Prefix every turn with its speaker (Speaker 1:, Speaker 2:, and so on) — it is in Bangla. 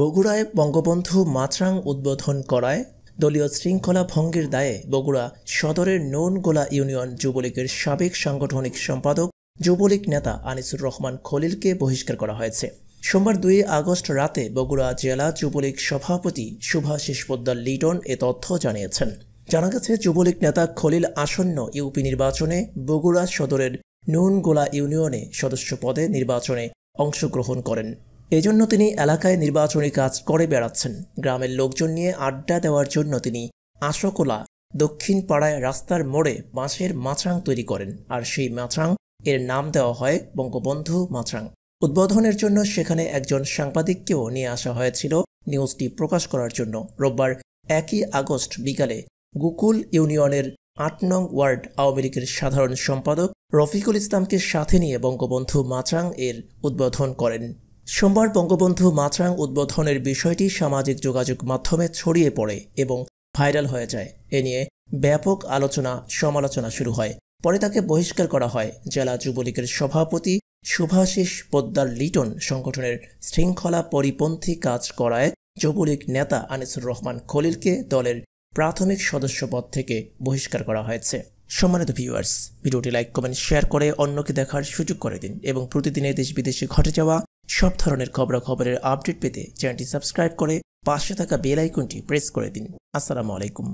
Speaker 1: বগুড়ায় বঙ্গবন্ধু মাছরাং উদ্বোধন করায় দলীয় শৃঙ্খলা ভঙ্গের দায়ে বগুড়া সদরের নোনগোলা ইউনিয়ন যুবলীগের সাবেক সাংগঠনিক সম্পাদক যুবলীগ নেতা আনিসুর রহমান খলিলকে বহিষ্কার করা হয়েছে সোমবার দুই আগস্ট রাতে বগুড়া জেলা যুবলীগ সভাপতি সুভাষিস পোদ্দার লিটন এ তথ্য জানিয়েছেন জানা গেছে যুবলীগ নেতা খলিল আসন্ন ইউপি নির্বাচনে বগুড়া সদরের নুনগোলা ইউনিয়নে সদস্য পদে নির্বাচনে অংশগ্রহণ করেন এজন্য তিনি এলাকায় নির্বাচনী কাজ করে বেড়াচ্ছেন গ্রামের লোকজন নিয়ে আড্ডা দেওয়ার জন্য তিনি আশকোলা দক্ষিণ পাড়ায় রাস্তার মোড়ে বাঁশের মাছাং তৈরি করেন আর সেই মাছাং এর নাম দেওয়া হয় বঙ্গবন্ধু মাছাং উদ্বোধনের জন্য সেখানে একজন সাংবাদিককেও নিয়ে আসা হয়েছিল নিউজটি প্রকাশ করার জন্য রোববার একই আগস্ট বিকালে গুকুল ইউনিয়নের আট নং ওয়ার্ড আওয়ামী লীগের সাধারণ সম্পাদক রফিকুল ইসলামকে সাথে নিয়ে বঙ্গবন্ধু মাছাং এর উদ্বোধন করেন সোমবার বঙ্গবন্ধু মাছরাং উদ্বোধনের বিষয়টি সামাজিক যোগাযোগ মাধ্যমে ছড়িয়ে পড়ে এবং ভাইরাল হয়ে যায় এ নিয়ে ব্যাপক আলোচনা সমালোচনা শুরু হয় পরে তাকে বহিষ্কার করা হয় জেলা যুবলীগের সভাপতি শুভাশিস পোদ্দার লিটন সংগঠনের শৃঙ্খলা পরিপন্থী কাজ করায় যুবলীগ নেতা আনিসুর রহমান খলিলকে দলের প্রাথমিক সদস্যপদ থেকে বহিষ্কার করা হয়েছে সম্মানিত ভিউয়ার্স ভিডিওটি লাইক কমেন্ট শেয়ার করে অন্যকে দেখার সুযোগ করে দিন এবং প্রতিদিনে দেশ বিদেশে ঘটে যাওয়া সব ধরনের খবরাখবরের আপডেট পেতে চ্যানেলটি সাবস্ক্রাইব করে পাশে থাকা বেল আইকনটি প্রেস করে দিন আসসালামু আলাইকুম